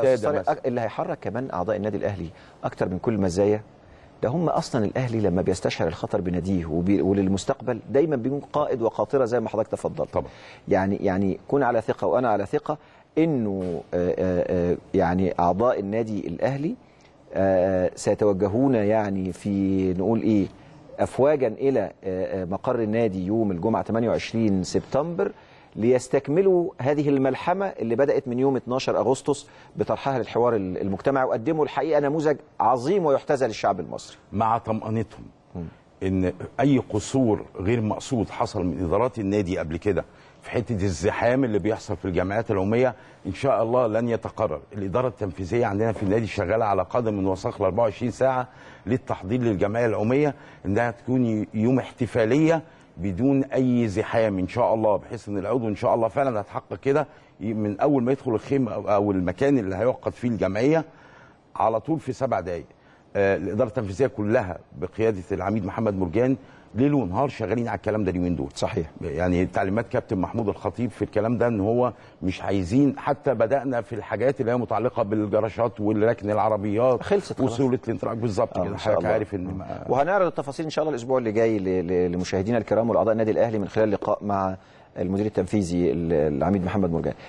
اللي هيحرك كمان اعضاء النادي الاهلي اكتر من كل مزايا ده هم اصلا الاهلي لما بيستشعر الخطر بناديه وبي... وللمستقبل دايما بيكون قائد وقاطره زي ما حضرتك تفضلت طبعا يعني يعني كون على ثقه وانا على ثقه انه آه، آه، آه، يعني اعضاء النادي الاهلي سيتوجهون يعني في نقول ايه افواجا الى مقر النادي يوم الجمعه 28 سبتمبر ليستكملوا هذه الملحمة اللي بدأت من يوم 12 أغسطس بطرحها للحوار المجتمعي وقدموا الحقيقة نموذج عظيم ويحتذى للشعب المصري مع طمأنتهم ان اي قصور غير مقصود حصل من ادارات النادي قبل كده في حته الزحام اللي بيحصل في الجامعات العموميه ان شاء الله لن يتقرر الاداره التنفيذيه عندنا في النادي شغاله على قدم وصخر 24 ساعه للتحضير للجمعيه العموميه انها تكون يوم احتفاليه بدون اي زحام ان شاء الله بحيث ان العضو ان شاء الله فعلا هتحقق كده من اول ما يدخل الخيمه او المكان اللي هيعقد فيه الجمعيه على طول في سبع دقائق آه، الاداره التنفيذيه كلها بقياده العميد محمد مرجان ليل ونهار شغالين على الكلام ده اليومين دول صحيح يعني تعليمات كابتن محمود الخطيب في الكلام ده ان هو مش عايزين حتى بدانا في الحاجات اللي هي متعلقه بالجراشات والركن العربيات خلصت وسهوله الانتراك بالظبط آه، كده حضرتك عارف ان آه. وهنعرض التفاصيل ان شاء الله الاسبوع اللي جاي لمشاهدينا الكرام والاعضاء النادي الاهلي من خلال لقاء مع المدير التنفيذي العميد محمد مرجان